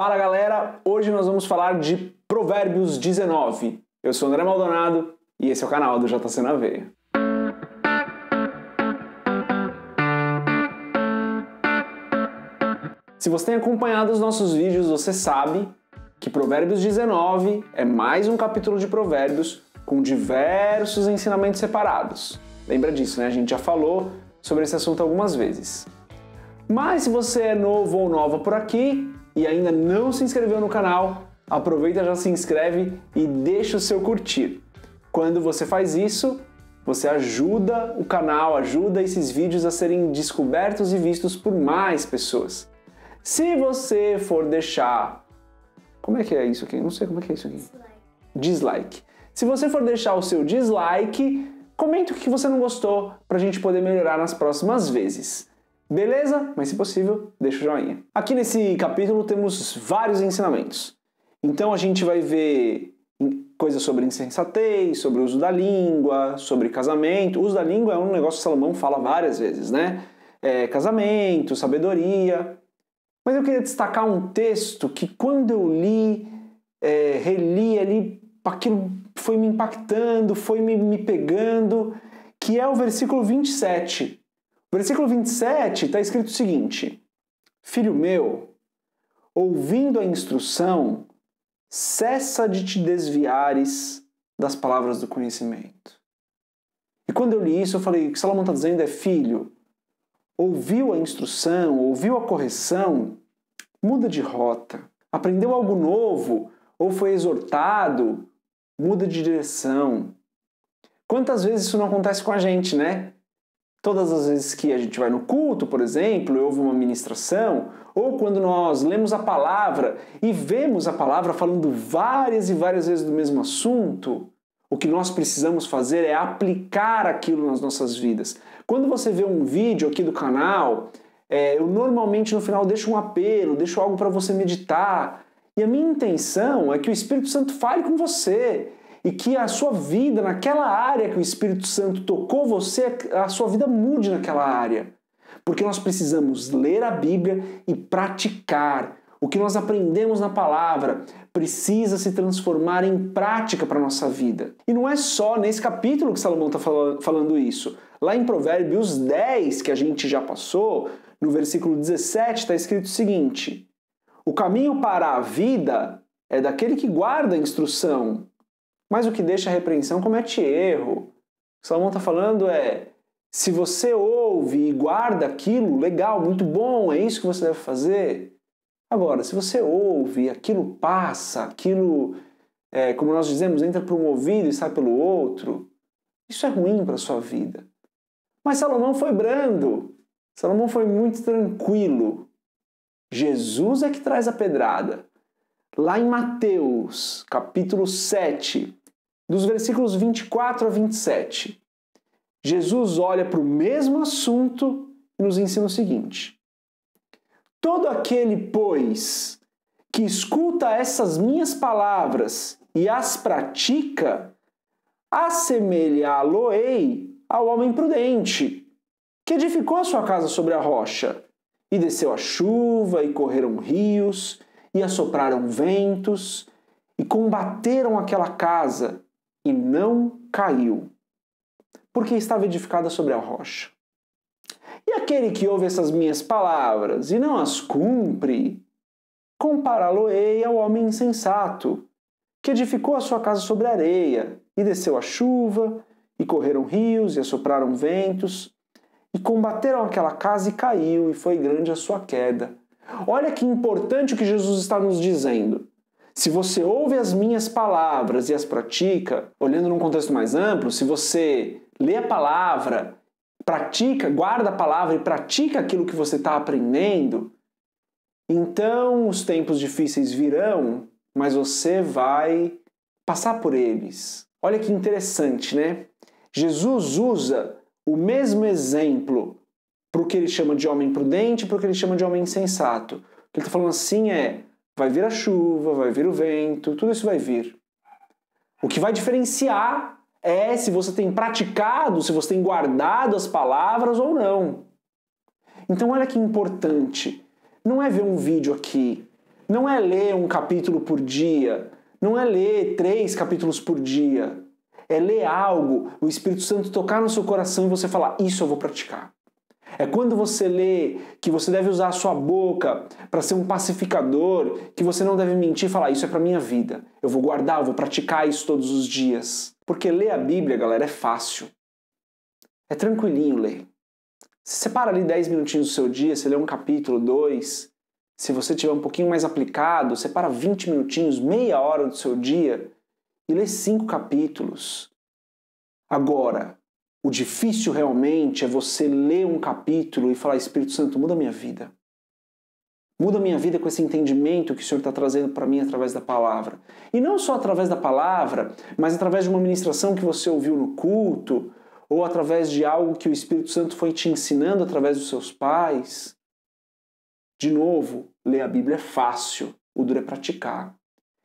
Fala galera, hoje nós vamos falar de Provérbios 19. Eu sou André Maldonado e esse é o canal do JC na Veia. Se você tem acompanhado os nossos vídeos, você sabe que Provérbios 19 é mais um capítulo de Provérbios com diversos ensinamentos separados. Lembra disso, né? A gente já falou sobre esse assunto algumas vezes. Mas se você é novo ou nova por aqui, e ainda não se inscreveu no canal, aproveita já se inscreve e deixa o seu curtir. Quando você faz isso, você ajuda o canal, ajuda esses vídeos a serem descobertos e vistos por mais pessoas. Se você for deixar. Como é que é isso aqui? Não sei como é que é isso aqui. Dislike. dislike. Se você for deixar o seu dislike, comente o que você não gostou para a gente poder melhorar nas próximas vezes. Beleza? Mas se possível, deixa o joinha. Aqui nesse capítulo temos vários ensinamentos. Então a gente vai ver coisas sobre insensatez, sobre o uso da língua, sobre casamento. O uso da língua é um negócio que Salomão fala várias vezes, né? É, casamento, sabedoria. Mas eu queria destacar um texto que quando eu li, é, reli ali, aquilo foi me impactando, foi me, me pegando, que é o versículo 27, Versículo 27 está escrito o seguinte: Filho meu, ouvindo a instrução, cessa de te desviares das palavras do conhecimento. E quando eu li isso, eu falei: o que Salomão está dizendo é, filho, ouviu a instrução, ouviu a correção, muda de rota. Aprendeu algo novo ou foi exortado, muda de direção. Quantas vezes isso não acontece com a gente, né? Todas as vezes que a gente vai no culto, por exemplo, e ouve uma ministração, ou quando nós lemos a palavra e vemos a palavra falando várias e várias vezes do mesmo assunto, o que nós precisamos fazer é aplicar aquilo nas nossas vidas. Quando você vê um vídeo aqui do canal, é, eu normalmente no final deixo um apelo, deixo algo para você meditar. E a minha intenção é que o Espírito Santo fale com você, e que a sua vida naquela área que o Espírito Santo tocou você, a sua vida mude naquela área. Porque nós precisamos ler a Bíblia e praticar. O que nós aprendemos na palavra precisa se transformar em prática para a nossa vida. E não é só nesse capítulo que Salomão está falando isso. Lá em Provérbios 10, que a gente já passou, no versículo 17 está escrito o seguinte: O caminho para a vida é daquele que guarda a instrução, mas o que deixa a repreensão comete erro. O que Salomão está falando é: se você ouve e guarda aquilo, legal, muito bom, é isso que você deve fazer. Agora, se você ouve, aquilo passa, aquilo, é, como nós dizemos, entra por um ouvido e sai pelo outro, isso é ruim para a sua vida. Mas Salomão foi brando, Salomão foi muito tranquilo. Jesus é que traz a pedrada. Lá em Mateus, capítulo 7, dos versículos 24 a 27. Jesus olha para o mesmo assunto e nos ensina o seguinte: Todo aquele, pois, que escuta essas minhas palavras e as pratica, assemelha-lo-ei ao homem prudente, que edificou a sua casa sobre a rocha, e desceu a chuva, e correram rios, e assopraram ventos, e combateram aquela casa, e não caiu, porque estava edificada sobre a rocha. E aquele que ouve essas minhas palavras e não as cumpre, compará-lo-ei ao homem insensato, que edificou a sua casa sobre a areia, e desceu a chuva, e correram rios, e assopraram ventos, e combateram aquela casa e caiu, e foi grande a sua queda. Olha que importante o que Jesus está nos dizendo. Se você ouve as minhas palavras e as pratica, olhando num contexto mais amplo, se você lê a palavra, pratica, guarda a palavra e pratica aquilo que você está aprendendo, então os tempos difíceis virão, mas você vai passar por eles. Olha que interessante, né? Jesus usa o mesmo exemplo para o que ele chama de homem prudente e para o que ele chama de homem insensato. O que ele está falando assim é: Vai vir a chuva, vai vir o vento, tudo isso vai vir. O que vai diferenciar é se você tem praticado, se você tem guardado as palavras ou não. Então, olha que importante. Não é ver um vídeo aqui, não é ler um capítulo por dia, não é ler três capítulos por dia. É ler algo, o Espírito Santo tocar no seu coração e você falar: Isso eu vou praticar. É quando você lê que você deve usar a sua boca para ser um pacificador, que você não deve mentir e falar: Isso é para minha vida, eu vou guardar, eu vou praticar isso todos os dias. Porque ler a Bíblia, galera, é fácil. É tranquilinho ler. Você separa ali 10 minutinhos do seu dia, você lê um capítulo, dois. Se você tiver um pouquinho mais aplicado, separa 20 minutinhos, meia hora do seu dia e lê cinco capítulos. Agora, o difícil realmente é você ler um capítulo e falar: Espírito Santo, muda minha vida. Muda minha vida com esse entendimento que o Senhor está trazendo para mim através da palavra. E não só através da palavra, mas através de uma ministração que você ouviu no culto, ou através de algo que o Espírito Santo foi te ensinando através dos seus pais. De novo, ler a Bíblia é fácil, o duro é praticar.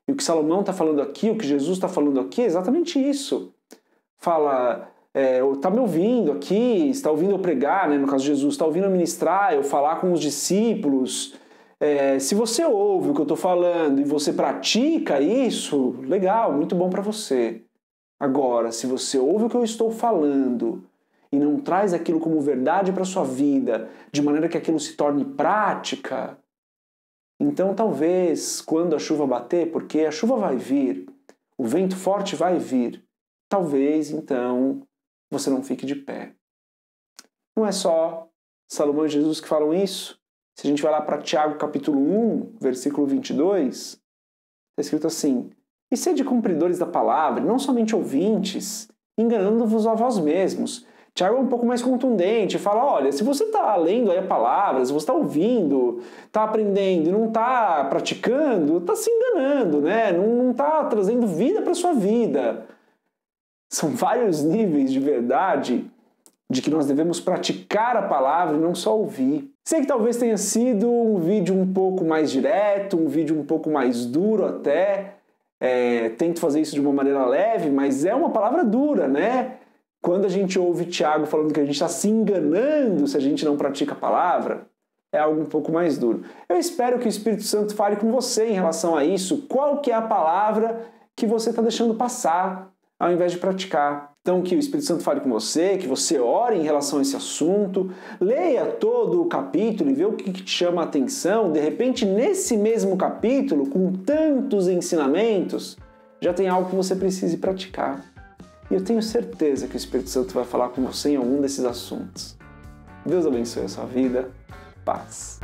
E o que Salomão está falando aqui, o que Jesus está falando aqui, é exatamente isso. Fala, está é, tá me ouvindo aqui, está ouvindo eu pregar, né, no caso de Jesus, está ouvindo eu ministrar, eu falar com os discípulos. É, se você ouve o que eu estou falando e você pratica isso, legal, muito bom para você. Agora, se você ouve o que eu estou falando e não traz aquilo como verdade para sua vida, de maneira que aquilo se torne prática, então talvez quando a chuva bater, porque a chuva vai vir, o vento forte vai vir, talvez então você não fique de pé. Não é só Salomão e Jesus que falam isso. Se a gente vai lá para Tiago capítulo 1, versículo 22, está escrito assim: E sede cumpridores da palavra, não somente ouvintes, enganando-vos a vós mesmos. Tiago é um pouco mais contundente, fala: olha, se você está lendo aí a palavra, se você está ouvindo, está aprendendo e não está praticando, está se enganando, né? não está trazendo vida para sua vida. São vários níveis de verdade de que nós devemos praticar a palavra e não só ouvir. Sei que talvez tenha sido um vídeo um pouco mais direto, um vídeo um pouco mais duro até. É, tento fazer isso de uma maneira leve, mas é uma palavra dura, né? Quando a gente ouve Tiago falando que a gente está se enganando se a gente não pratica a palavra, é algo um pouco mais duro. Eu espero que o Espírito Santo fale com você em relação a isso. Qual que é a palavra que você está deixando passar? ao invés de praticar. Então, que o Espírito Santo fale com você, que você ore em relação a esse assunto, leia todo o capítulo e vê o que te chama a atenção. De repente, nesse mesmo capítulo, com tantos ensinamentos, já tem algo que você precise praticar. E eu tenho certeza que o Espírito Santo vai falar com você em algum desses assuntos. Deus abençoe a sua vida. Paz.